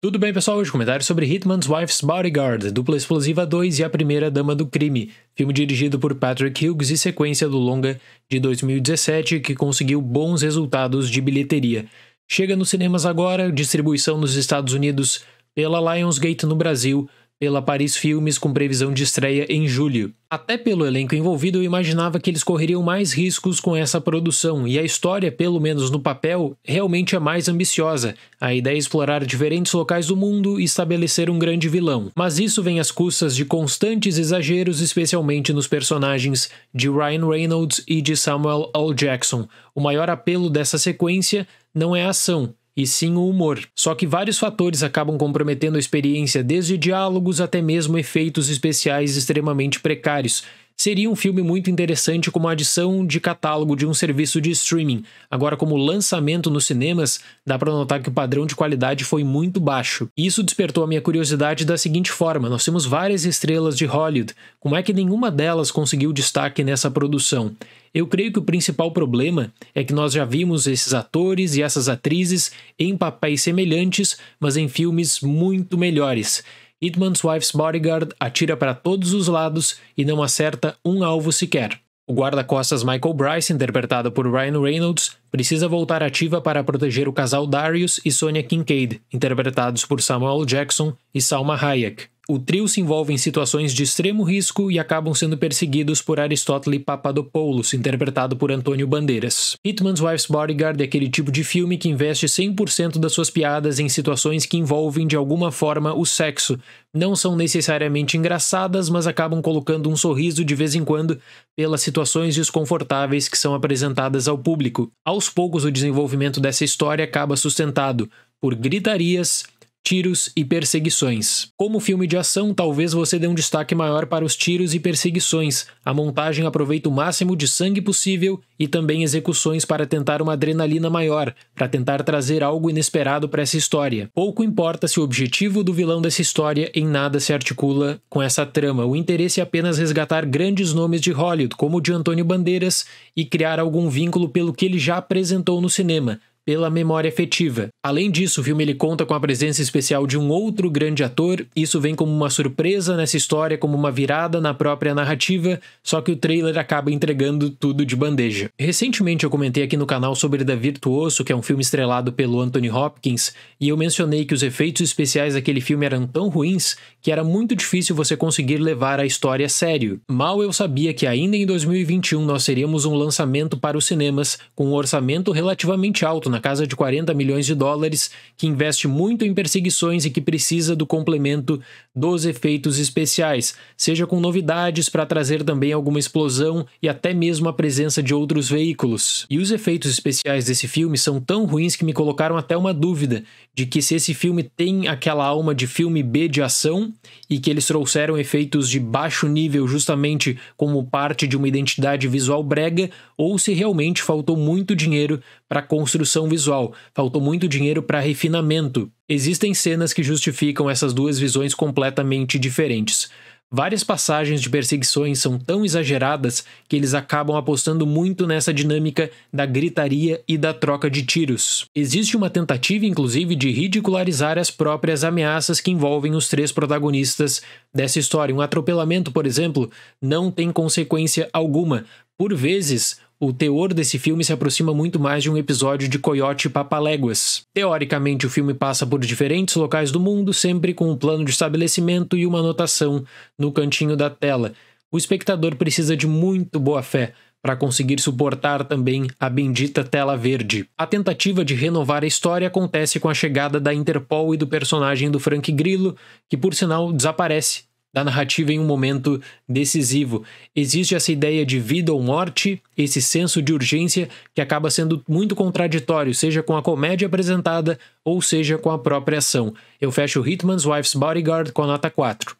Tudo bem, pessoal? Hoje comentário sobre Hitman's Wife's Bodyguard, Dupla Explosiva 2 e A Primeira Dama do Crime, filme dirigido por Patrick Hughes e sequência do longa de 2017 que conseguiu bons resultados de bilheteria. Chega nos cinemas agora, distribuição nos Estados Unidos pela Lionsgate no Brasil, pela Paris Filmes com previsão de estreia em julho. Até pelo elenco envolvido, eu imaginava que eles correriam mais riscos com essa produção, e a história, pelo menos no papel, realmente é mais ambiciosa. A ideia é explorar diferentes locais do mundo e estabelecer um grande vilão. Mas isso vem às custas de constantes exageros, especialmente nos personagens de Ryan Reynolds e de Samuel L. Jackson. O maior apelo dessa sequência não é a ação, e sim o humor. Só que vários fatores acabam comprometendo a experiência, desde diálogos até mesmo efeitos especiais extremamente precários. Seria um filme muito interessante como adição de catálogo de um serviço de streaming. Agora, como lançamento nos cinemas, dá para notar que o padrão de qualidade foi muito baixo. Isso despertou a minha curiosidade da seguinte forma: nós temos várias estrelas de Hollywood. Como é que nenhuma delas conseguiu destaque nessa produção? Eu creio que o principal problema é que nós já vimos esses atores e essas atrizes em papéis semelhantes, mas em filmes muito melhores. Hitman's Wife's Bodyguard atira para todos os lados e não acerta um alvo sequer. O guarda-costas Michael Bryce, interpretado por Ryan Reynolds, precisa voltar ativa para proteger o casal Darius e Sonia Kincaid, interpretados por Samuel Jackson e Salma Hayek o trio se envolve em situações de extremo risco e acabam sendo perseguidos por Aristóteles Papadopoulos, interpretado por Antônio Bandeiras. Hitman's Wife's Bodyguard é aquele tipo de filme que investe 100% das suas piadas em situações que envolvem de alguma forma o sexo. Não são necessariamente engraçadas, mas acabam colocando um sorriso de vez em quando pelas situações desconfortáveis que são apresentadas ao público. Aos poucos, o desenvolvimento dessa história acaba sustentado por gritarias, tiros e perseguições. Como filme de ação, talvez você dê um destaque maior para os tiros e perseguições. A montagem aproveita o máximo de sangue possível e também execuções para tentar uma adrenalina maior, para tentar trazer algo inesperado para essa história. Pouco importa se o objetivo do vilão dessa história em nada se articula com essa trama. O interesse é apenas resgatar grandes nomes de Hollywood, como o de Antônio Bandeiras, e criar algum vínculo pelo que ele já apresentou no cinema, pela memória afetiva. Além disso, o filme ele conta com a presença especial de um outro grande ator, isso vem como uma surpresa nessa história, como uma virada na própria narrativa, só que o trailer acaba entregando tudo de bandeja. Recentemente eu comentei aqui no canal sobre The Virtuoso, que é um filme estrelado pelo Anthony Hopkins, e eu mencionei que os efeitos especiais daquele filme eram tão ruins que era muito difícil você conseguir levar a história a sério. Mal eu sabia que ainda em 2021 nós teríamos um lançamento para os cinemas com um orçamento relativamente alto na na casa de 40 milhões de dólares, que investe muito em perseguições e que precisa do complemento dos efeitos especiais, seja com novidades para trazer também alguma explosão e até mesmo a presença de outros veículos. E os efeitos especiais desse filme são tão ruins que me colocaram até uma dúvida de que se esse filme tem aquela alma de filme B de ação e que eles trouxeram efeitos de baixo nível justamente como parte de uma identidade visual brega, ou se realmente faltou muito dinheiro para construção visual, faltou muito dinheiro para refinamento. Existem cenas que justificam essas duas visões completamente diferentes. Várias passagens de perseguições são tão exageradas que eles acabam apostando muito nessa dinâmica da gritaria e da troca de tiros. Existe uma tentativa, inclusive, de ridicularizar as próprias ameaças que envolvem os três protagonistas dessa história. Um atropelamento, por exemplo, não tem consequência alguma. Por vezes, o teor desse filme se aproxima muito mais de um episódio de Coyote Papaléguas. Teoricamente, o filme passa por diferentes locais do mundo, sempre com um plano de estabelecimento e uma anotação no cantinho da tela. O espectador precisa de muito boa fé para conseguir suportar também a bendita tela verde. A tentativa de renovar a história acontece com a chegada da Interpol e do personagem do Frank Grillo, que por sinal desaparece da narrativa em um momento decisivo. Existe essa ideia de vida ou morte, esse senso de urgência que acaba sendo muito contraditório, seja com a comédia apresentada ou seja com a própria ação. Eu fecho Hitman's Wife's Bodyguard com a nota 4.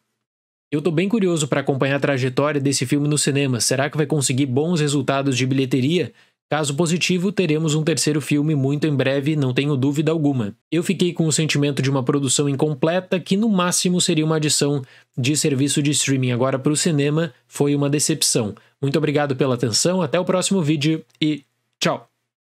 Eu tô bem curioso para acompanhar a trajetória desse filme no cinema. Será que vai conseguir bons resultados de bilheteria? Caso positivo, teremos um terceiro filme muito em breve, não tenho dúvida alguma. Eu fiquei com o sentimento de uma produção incompleta que no máximo seria uma adição de serviço de streaming agora para o cinema foi uma decepção. Muito obrigado pela atenção, até o próximo vídeo e tchau!